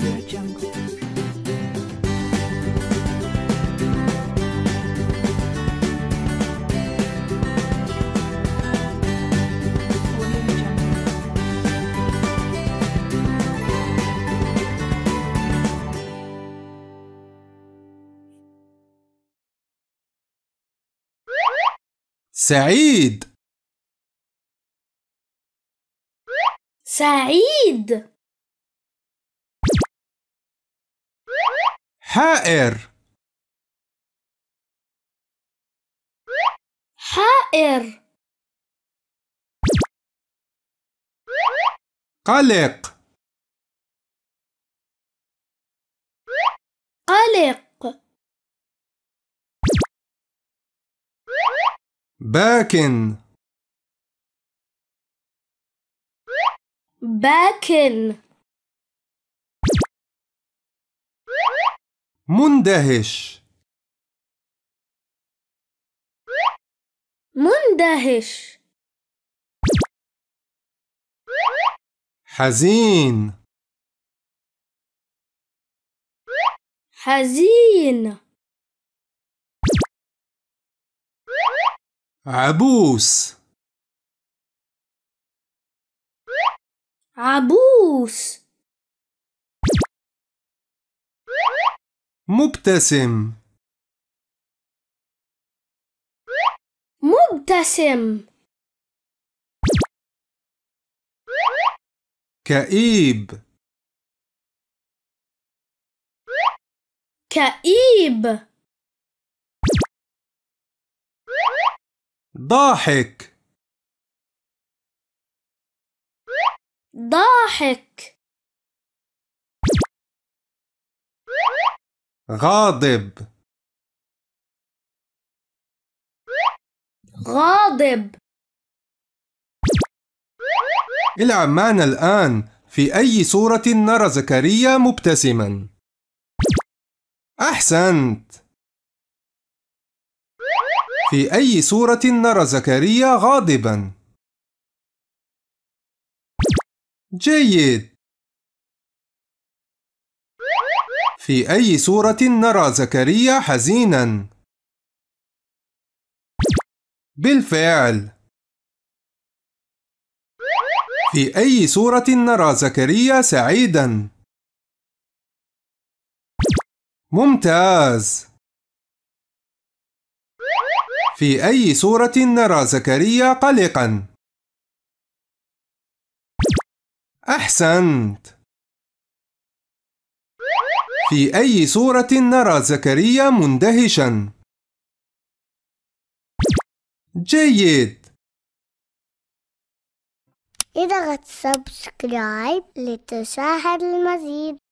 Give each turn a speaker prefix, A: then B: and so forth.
A: Audio Jungle.
B: سعيد
C: سعيد حائر حائر قلق قلق باكن باكن مندهش مندهش حزين حزين عبوس عبوس مبتسم مبتسم كئيب كئيب ضاحك ضاحك غاضب غاضب
B: العب معنا الآن في أي صورة نرى زكريا مبتسما أحسنت في أي صورة نرى زكريا غاضبا جيد في أي صورة نرى زكريا حزينا؟ بالفعل في أي صورة نرى زكريا سعيدا؟ ممتاز في أي صورة نرى زكريا قلقا؟ أحسنت في أي صورة نرى زكريا مندهشا؟ جيد
C: اضغط سبسكرايب لتشاهد المزيد